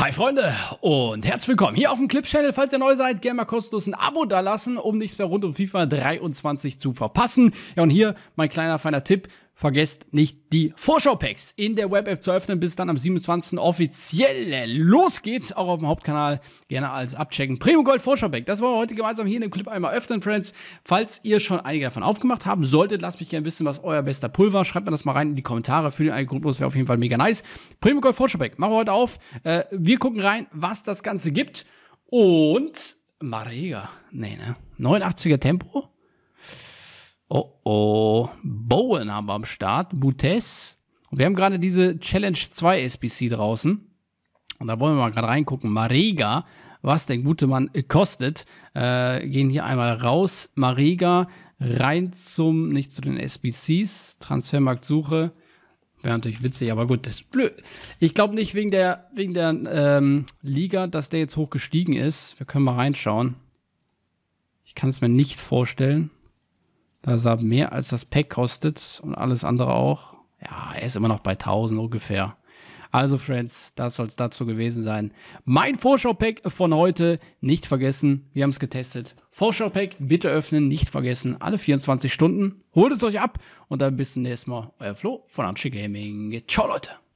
Hi Freunde und herzlich willkommen hier auf dem Clip Channel. Falls ihr neu seid, gerne mal kostenlos ein Abo dalassen, um nichts mehr rund um FIFA 23 zu verpassen. Ja und hier mein kleiner feiner Tipp, Vergesst nicht die Vorschau-Packs in der Web-App zu öffnen, bis es dann am 27. offiziell losgeht. Auch auf dem Hauptkanal gerne als abchecken. Premium Gold Vorschau-Pack, das wollen wir heute gemeinsam hier in dem Clip einmal öffnen, Friends. Falls ihr schon einige davon aufgemacht haben solltet, lasst mich gerne wissen, was euer bester Pull war. Schreibt mir das mal rein in die Kommentare. Für den einen Grundlos wäre auf jeden Fall mega nice. Premium Gold Vorschau-Pack, machen wir heute auf. Äh, wir gucken rein, was das Ganze gibt. Und Marega, nee, ne? 89er Tempo? Oh, oh. Bowen haben wir am Start, Butes. Und wir haben gerade diese Challenge 2 SBC draußen. Und da wollen wir mal gerade reingucken. Marega, was der gute Mann kostet. Äh, gehen hier einmal raus. Marega rein zum, nicht zu den SBCs. Transfermarktsuche. Wäre natürlich witzig, aber gut, das ist blöd. Ich glaube nicht wegen der, wegen der ähm, Liga, dass der jetzt hoch gestiegen ist. Wir können mal reinschauen. Ich kann es mir nicht vorstellen dass er mehr als das Pack kostet und alles andere auch. Ja, er ist immer noch bei 1000 ungefähr. Also, Friends, das soll es dazu gewesen sein. Mein Vorschau-Pack von heute. Nicht vergessen, wir haben es getestet. Vorschau-Pack bitte öffnen, nicht vergessen. Alle 24 Stunden. Holt es euch ab und dann bis zum nächsten Mal. Euer Flo von Anchi Gaming. Ciao, Leute.